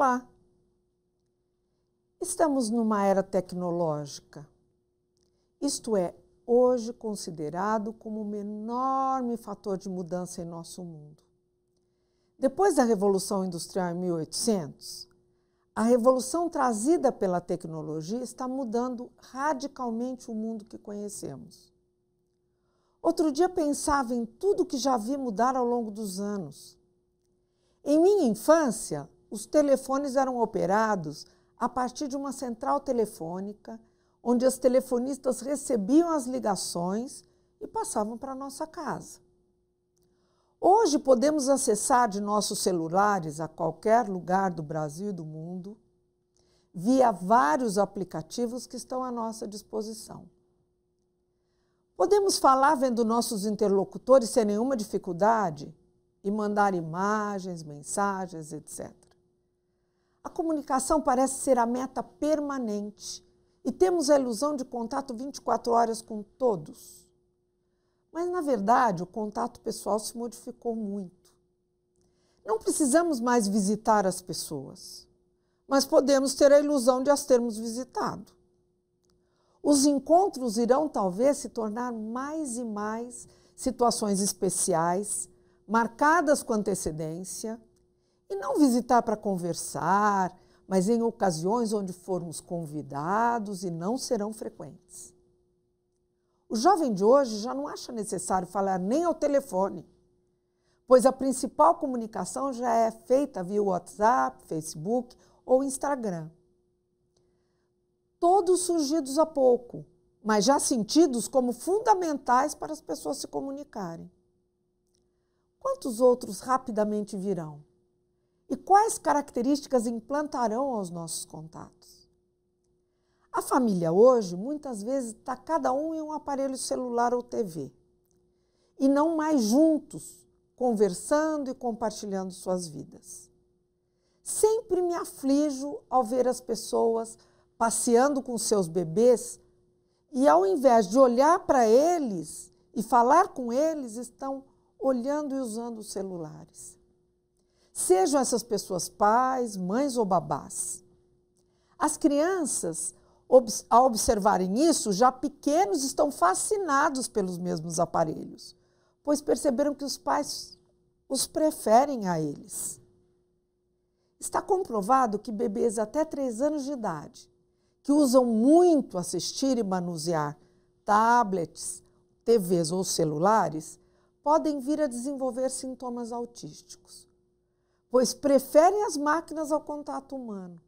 Olá! Estamos numa era tecnológica, isto é, hoje considerado como um enorme fator de mudança em nosso mundo. Depois da Revolução Industrial em 1800, a revolução trazida pela tecnologia está mudando radicalmente o mundo que conhecemos. Outro dia pensava em tudo que já vi mudar ao longo dos anos. Em minha infância, os telefones eram operados a partir de uma central telefônica, onde as telefonistas recebiam as ligações e passavam para nossa casa. Hoje podemos acessar de nossos celulares a qualquer lugar do Brasil e do mundo via vários aplicativos que estão à nossa disposição. Podemos falar vendo nossos interlocutores sem nenhuma dificuldade e mandar imagens, mensagens, etc comunicação parece ser a meta permanente e temos a ilusão de contato 24 horas com todos. Mas, na verdade, o contato pessoal se modificou muito. Não precisamos mais visitar as pessoas, mas podemos ter a ilusão de as termos visitado. Os encontros irão talvez se tornar mais e mais situações especiais, marcadas com antecedência e não visitar para conversar, mas em ocasiões onde formos convidados e não serão frequentes. O jovem de hoje já não acha necessário falar nem ao telefone, pois a principal comunicação já é feita via WhatsApp, Facebook ou Instagram. Todos surgidos há pouco, mas já sentidos como fundamentais para as pessoas se comunicarem. Quantos outros rapidamente virão? E quais características implantarão aos nossos contatos? A família hoje, muitas vezes, está cada um em um aparelho celular ou TV. E não mais juntos, conversando e compartilhando suas vidas. Sempre me aflijo ao ver as pessoas passeando com seus bebês e, ao invés de olhar para eles e falar com eles, estão olhando e usando os celulares sejam essas pessoas pais, mães ou babás. As crianças, ao observarem isso, já pequenos estão fascinados pelos mesmos aparelhos, pois perceberam que os pais os preferem a eles. Está comprovado que bebês até 3 anos de idade, que usam muito assistir e manusear tablets, TVs ou celulares, podem vir a desenvolver sintomas autísticos pois preferem as máquinas ao contato humano.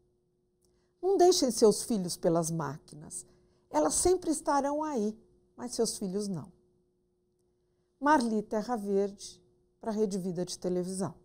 Não deixem seus filhos pelas máquinas. Elas sempre estarão aí, mas seus filhos não. Marli Terra Verde, para a Rede Vida de Televisão.